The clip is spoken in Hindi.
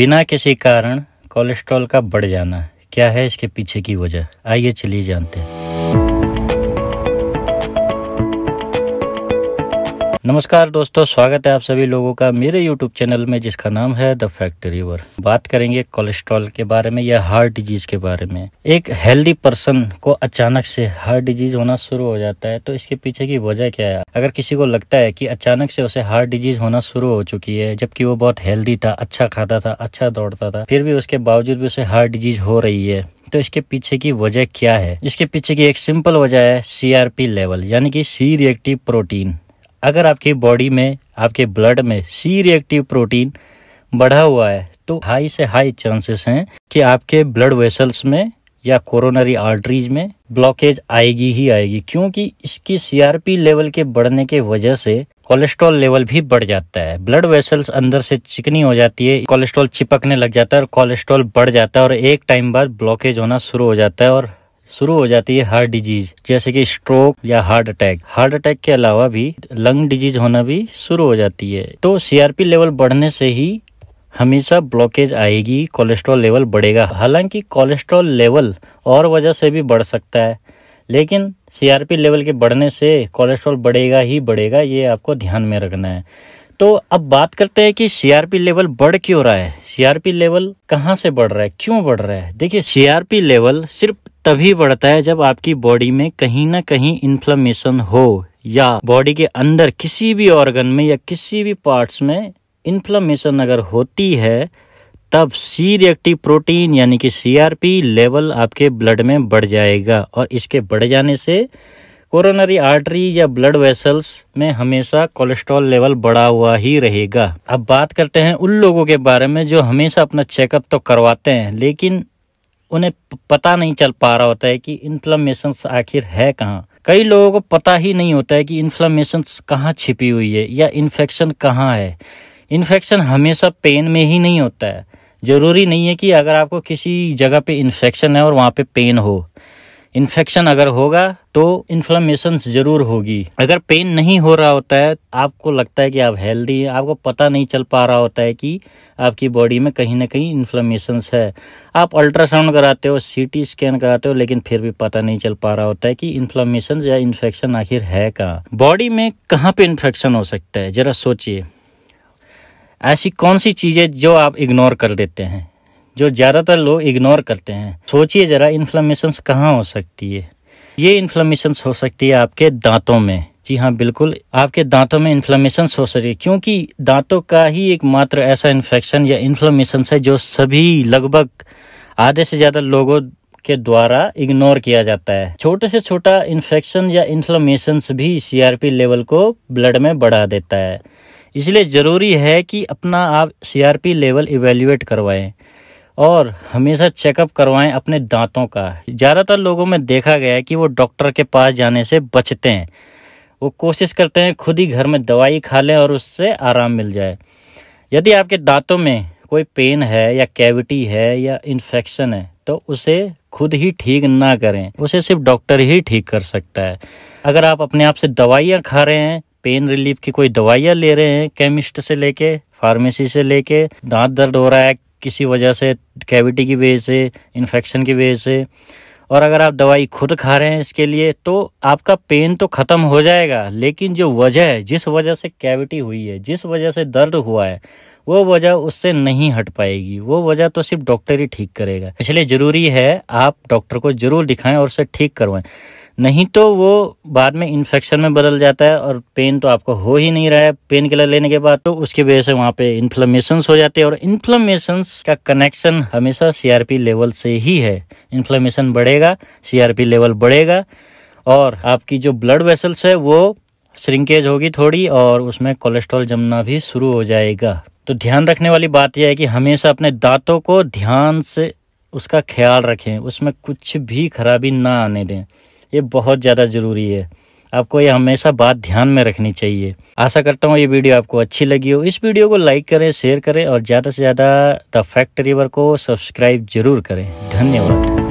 बिना किसी कारण कोलेस्ट्रॉल का बढ़ जाना क्या है इसके पीछे की वजह आइए चलिए जानते हैं नमस्कार दोस्तों स्वागत है आप सभी लोगों का मेरे यूट्यूब चैनल में जिसका नाम है द फैक्ट्री वर बात करेंगे कोलेस्ट्रॉल के बारे में या हार्ट डिजीज के बारे में एक हेल्दी पर्सन को अचानक से हार्ट डिजीज होना शुरू हो जाता है तो इसके पीछे की वजह क्या है अगर किसी को लगता है कि अचानक से उसे हार्ट डिजीज होना शुरू हो चुकी है जबकि वो बहुत हेल्दी था अच्छा खाता था अच्छा दौड़ता था फिर भी उसके बावजूद भी उसे हार्ट डिजीज हो रही है तो इसके पीछे की वजह क्या है इसके पीछे की एक सिंपल वजह है सीआरपी लेवल यानी कि सी रिएक्टिव प्रोटीन अगर आपकी बॉडी में आपके ब्लड में सी रिएक्टिव प्रोटीन बढ़ा हुआ है तो हाई से हाई चांसेस हैं कि आपके ब्लड वेसल्स में या कोरोनरी आर्टरीज में ब्लॉकेज आएगी ही आएगी क्योंकि इसकी सीआरपी लेवल के बढ़ने के वजह से कोलेस्ट्रॉल लेवल भी बढ़ जाता है ब्लड वेसल्स अंदर से चिकनी हो जाती है कोलेस्ट्रॉल चिपकने लग जाता है और कोलेस्ट्रॉल बढ़ जाता है और एक टाइम बाद ब्लॉकेज होना शुरू हो जाता है और शुरू हो जाती है हार्ट डिजीज जैसे कि स्ट्रोक या हार्ट अटैक हार्ट अटैक के अलावा भी लंग डिजीज होना भी शुरू हो जाती है तो सीआरपी लेवल बढ़ने से ही हमेशा ब्लॉकेज आएगी कोलेस्ट्रॉल लेवल बढ़ेगा हालांकि कोलेस्ट्रॉल लेवल और वजह से भी बढ़ सकता है लेकिन सीआरपी लेवल के बढ़ने से कोलेस्ट्रॉल बढ़ेगा ही बढ़ेगा ये आपको ध्यान में रखना है तो अब बात करते हैं कि सीआरपी लेवल बढ़ क्यों रहा है सीआरपी लेवल कहाँ से बढ़ रहा है क्यों बढ़ रहा है देखिए सीआरपी लेवल सिर्फ तभी बढ़ता है जब आपकी बॉडी में कहीं ना कहीं इन्फ्लमेशन हो या बॉडी के अंदर किसी भी ऑर्गन में या किसी भी पार्ट्स में इन्फ्लमेशन अगर होती है तब सी रिएक्टिव प्रोटीन यानी कि सीआरपी लेवल आपके ब्लड में बढ़ जाएगा और इसके बढ़ जाने से कोरोनरी आर्टरी या ब्लड वेसल्स में हमेशा कोलेस्ट्रॉल लेवल बढ़ा हुआ ही रहेगा अब बात करते हैं उन लोगों के बारे में जो हमेशा अपना चेकअप तो करवाते हैं लेकिन उन्हें पता नहीं चल पा रहा होता है कि इन्फ्लामेशन आखिर है कहाँ कई लोगों को पता ही नहीं होता है कि इन्फ्लामेशन कहाँ छिपी हुई है या इन्फेक्शन कहाँ है इन्फेक्शन हमेशा पेन में ही नहीं होता है ज़रूरी नहीं है कि अगर आपको किसी जगह पे इन्फेक्शन है और वहाँ पे पेन हो इन्फेक्शन अगर होगा तो इन्फ्लामेशन जरूर होगी अगर पेन नहीं हो रहा होता है आपको लगता है कि आप हेल्दी हैं आपको पता नहीं चल पा रहा होता है कि आपकी बॉडी में कहीं ना कहीं इन्फ्लामेशन है आप अल्ट्रासाउंड कराते हो सीटी स्कैन कराते हो लेकिन फिर भी पता नहीं चल पा रहा होता है कि इन्फ्लामेशन या इन्फेक्शन आखिर है कहाँ बॉडी में कहाँ पर इन्फेक्शन हो सकता है ज़रा सोचिए ऐसी कौन सी चीज़ें जो आप इग्नोर कर देते हैं जो ज़्यादातर लोग इग्नोर करते हैं सोचिए ज़रा इन्फ्लामेशन कहाँ हो सकती है ये इन्फ्लामेशन हो सकती है आपके दांतों में जी हाँ बिल्कुल आपके दांतों में इन्फ्लामेशन हो सकती है क्योंकि दांतों का ही एक मात्र ऐसा इन्फेक्शन या इन्फ्लामेशन है जो सभी लगभग आधे से ज़्यादा लोगों के द्वारा इग्नोर किया जाता है छोटे से छोटा इन्फेक्शन या इन्फ्लामेशन भी सीआरपी लेवल को ब्लड में बढ़ा देता है इसलिए ज़रूरी है कि अपना आप सीआरपी लेवल इवेल्यूएट करवाएं और हमेशा चेकअप करवाएं अपने दांतों का ज़्यादातर लोगों में देखा गया है कि वो डॉक्टर के पास जाने से बचते हैं वो कोशिश करते हैं खुद ही घर में दवाई खा लें और उससे आराम मिल जाए यदि आपके दांतों में कोई पेन है या कैविटी है या इन्फेक्शन है तो उसे खुद ही ठीक ना करें उसे सिर्फ डॉक्टर ही ठीक कर सकता है अगर आप अपने आप से दवाइयाँ खा रहे हैं पेन रिलीफ की कोई दवाइयाँ ले रहे हैं केमिस्ट से लेके फार्मेसी से लेके दांत दर्द हो रहा है किसी वजह से कैविटी की वजह से इन्फेक्शन की वजह से और अगर आप दवाई खुद खा रहे हैं इसके लिए तो आपका पेन तो ख़त्म हो जाएगा लेकिन जो वजह है जिस वजह से कैविटी हुई है जिस वजह से दर्द हुआ है वो वजह उससे नहीं हट पाएगी वो वजह तो सिर्फ डॉक्टर ही ठीक करेगा इसलिए ज़रूरी है आप डॉक्टर को ज़रूर दिखाएं और उसे ठीक करवाएं नहीं तो वो बाद में इन्फेक्शन में बदल जाता है और पेन तो आपको हो ही नहीं रहा है पेन किलर लेने के बाद तो उसकी वजह से वहाँ पे इन्फ्लेमेशंस हो जाते हैं और इन्फ्लेमेशंस का कनेक्शन हमेशा सीआरपी लेवल से ही है इन्फ्लमेशन बढ़ेगा सीआरपी लेवल बढ़ेगा और आपकी जो ब्लड वेसल्स है वो श्रिंकेज होगी थोड़ी और उसमें कोलेस्ट्रॉल जमना भी शुरू हो जाएगा तो ध्यान रखने वाली बात यह है कि हमेशा अपने दांतों को ध्यान से उसका ख्याल रखें उसमें कुछ भी खराबी ना आने दें ये बहुत ज़्यादा ज़रूरी है आपको ये हमेशा बात ध्यान में रखनी चाहिए आशा करता हूँ ये वीडियो आपको अच्छी लगी हो इस वीडियो को लाइक करें शेयर करें और ज़्यादा से ज़्यादा द फैक्ट रिवर को सब्सक्राइब जरूर करें धन्यवाद